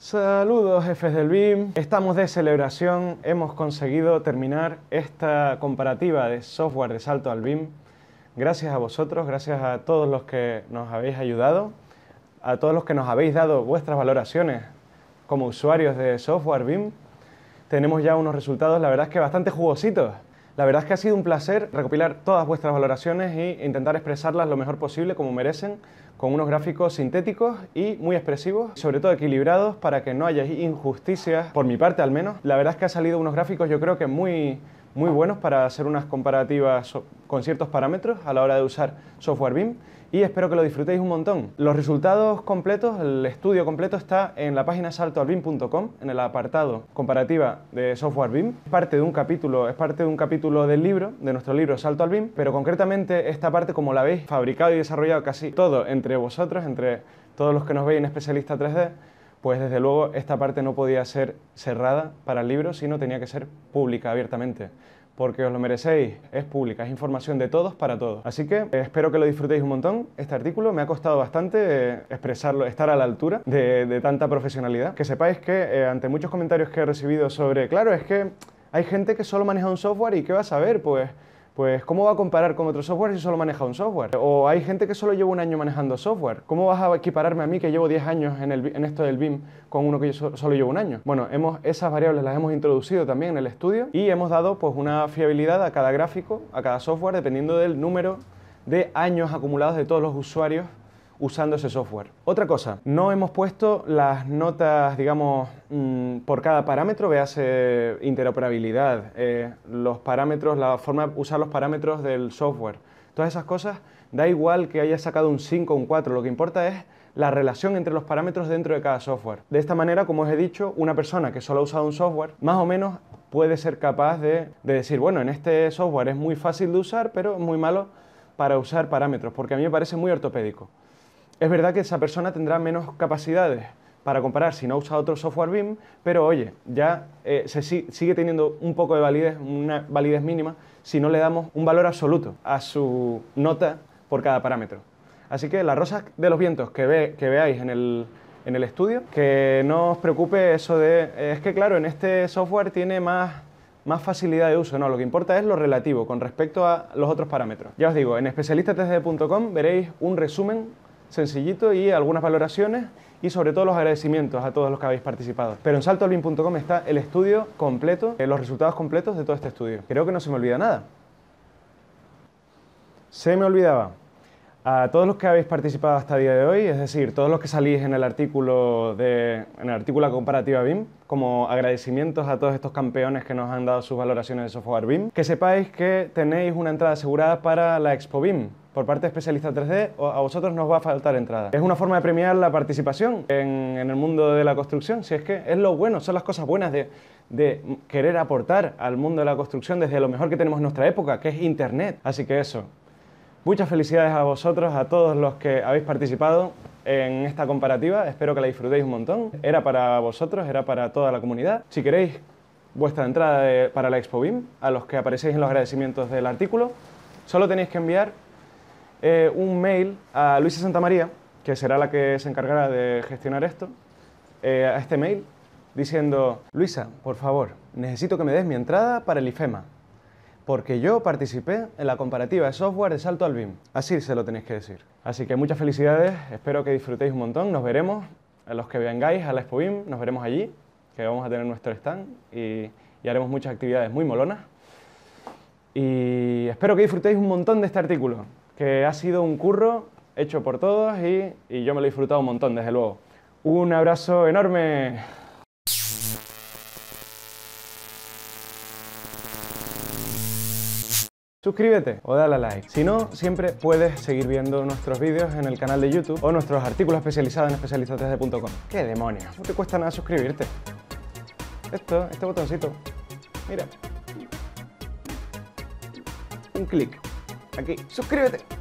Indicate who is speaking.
Speaker 1: Saludos jefes del BIM, estamos de celebración, hemos conseguido terminar esta comparativa de software de salto al BIM. Gracias a vosotros, gracias a todos los que nos habéis ayudado, a todos los que nos habéis dado vuestras valoraciones como usuarios de software BIM. Tenemos ya unos resultados, la verdad es que bastante jugositos. La verdad es que ha sido un placer recopilar todas vuestras valoraciones e intentar expresarlas lo mejor posible como merecen, con unos gráficos sintéticos y muy expresivos, sobre todo equilibrados para que no haya injusticias, por mi parte al menos. La verdad es que ha salido unos gráficos yo creo que muy muy buenos para hacer unas comparativas con ciertos parámetros a la hora de usar software BIM y espero que lo disfrutéis un montón. Los resultados completos, el estudio completo está en la página saltoalbim.com en el apartado comparativa de software BIM. Es parte de un capítulo, es parte de un capítulo del libro, de nuestro libro Salto al BIM, pero concretamente esta parte como la habéis fabricado y desarrollado casi todo entre vosotros, entre todos los que nos veis en especialista 3D, pues desde luego esta parte no podía ser cerrada para el libro, sino tenía que ser pública abiertamente. Porque os lo merecéis, es pública, es información de todos para todos. Así que eh, espero que lo disfrutéis un montón. Este artículo me ha costado bastante eh, expresarlo, estar a la altura de, tanta profesionalidad. Que sepáis que eh, ante muchos comentarios que he recibido sobre, claro, es que hay gente que solo maneja un software y ¿qué va a saber? Pues pues, ¿cómo va a comparar con otro software si solo maneja un software? O hay gente que solo lleva un año manejando software. ¿Cómo vas a equipararme a mí que llevo 10 años en, esto del BIM con uno que solo llevo un año? Bueno, hemos, esas variables las hemos introducido también en el estudio y hemos dado pues, una fiabilidad a cada gráfico, a cada software, dependiendo del número de años acumulados de todos los usuarios usando ese software. Otra cosa, no hemos puesto las notas, digamos, mm, por cada parámetro, hace interoperabilidad, eh, los parámetros, la forma de usar los parámetros del software, todas esas cosas, da igual que haya sacado un 5 o un 4, lo que importa es la relación entre los parámetros dentro de cada software. De esta manera, como os he dicho, una persona que solo ha usado un software, más o menos puede ser capaz de, de decir, bueno, en este software es muy fácil de usar, pero muy malo para usar parámetros, porque a mí me parece muy ortopédico. Es verdad que esa persona tendrá menos capacidades para comparar si no usa otro software BIM, pero oye, ya eh, se sigue teniendo un poco de validez, una validez mínima, si no le damos un valor absoluto a su nota por cada parámetro. Así que las rosas de los vientos que, ve, que veáis en el, estudio, que no os preocupe eso de, es que claro, en este software tiene más, más facilidad de uso, no, lo que importa es lo relativo con respecto a los otros parámetros. Ya os digo, en especialistatd.com veréis un resumen sencillito y algunas valoraciones y sobre todo los agradecimientos a todos los que habéis participado. Pero en saltolin.com está el estudio completo, eh, los resultados completos de todo este estudio. Creo que no se me olvida nada. Se me olvidaba. A todos los que habéis participado hasta el día de hoy, es decir, todos los que salís en el artículo de en el artículo comparativa BIM, como agradecimientos a todos estos campeones que nos han dado sus valoraciones de software BIM, que sepáis que tenéis una entrada asegurada para la Expo BIM, por parte de Especialista 3D, a vosotros nos va a faltar entrada. Es una forma de premiar la participación en, el mundo de la construcción, si es que es lo bueno, son las cosas buenas de, querer aportar al mundo de la construcción desde lo mejor que tenemos en nuestra época, que es Internet. Así que eso, Muchas felicidades a vosotros, a todos los que habéis participado en esta comparativa. Espero que la disfrutéis un montón. Era para vosotros, era para toda la comunidad. Si queréis vuestra entrada para la Expo BIM, a los que aparecéis en los agradecimientos del artículo, solo tenéis que enviar eh, un mail a Luisa Santamaría, que será la que se encargará de gestionar esto, eh, a este mail, diciendo, Luisa, por favor, necesito que me des mi entrada para el IFEMA, porque yo participé en la comparativa de software de Salto al BIM. Así se lo tenéis que decir. Así que muchas felicidades, espero que disfrutéis un montón, nos veremos, a los que vengáis a la Expo BIM, nos veremos allí, que vamos a tener nuestro stand y haremos muchas actividades muy molonas. Y espero que disfrutéis un montón de este artículo que ha sido un curro hecho por todos y, yo me lo he disfrutado un montón, desde luego. Un abrazo enorme. Suscríbete o dale a like. Si no, siempre puedes seguir viendo nuestros vídeos en el canal de YouTube o nuestros artículos especializados en especializatesde.com. ¡Qué demonios! No te cuesta nada suscribirte. Esto, este botoncito. Mira. Un clic aquí. Suscríbete.